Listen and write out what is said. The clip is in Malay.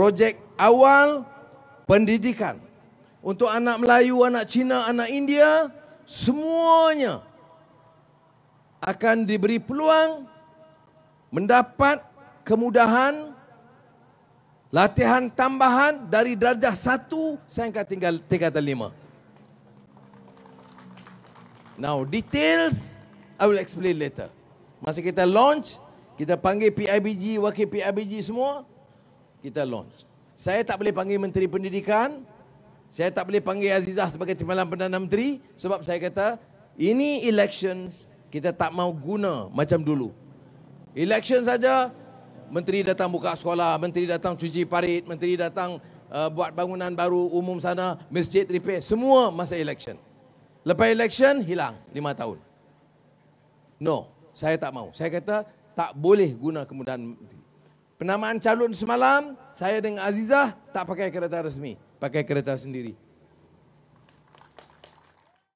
projek awal pendidikan untuk anak Melayu, anak Cina, anak India semuanya akan diberi peluang mendapat kemudahan latihan tambahan dari darjah 1 sehingga tinggal tingkat 5. Now details I will explain later. Masa kita launch, kita panggil PIBG, wakil PIBG semua, kita launch. Saya tak boleh panggil Menteri Pendidikan, saya tak boleh panggil Azizah sebagai Timbalan Perdana Menteri sebab saya kata ini elections kita tak mau guna macam dulu. Election saja menteri datang buka sekolah, menteri datang cuci parit, menteri datang uh, buat bangunan baru umum sana, masjid repair, semua masa election. Lepas election hilang 5 tahun. No, saya tak mau. Saya kata tak boleh guna kemudahan menteri penamaan calon semalam saya dengan Azizah tak pakai kereta resmi pakai kereta sendiri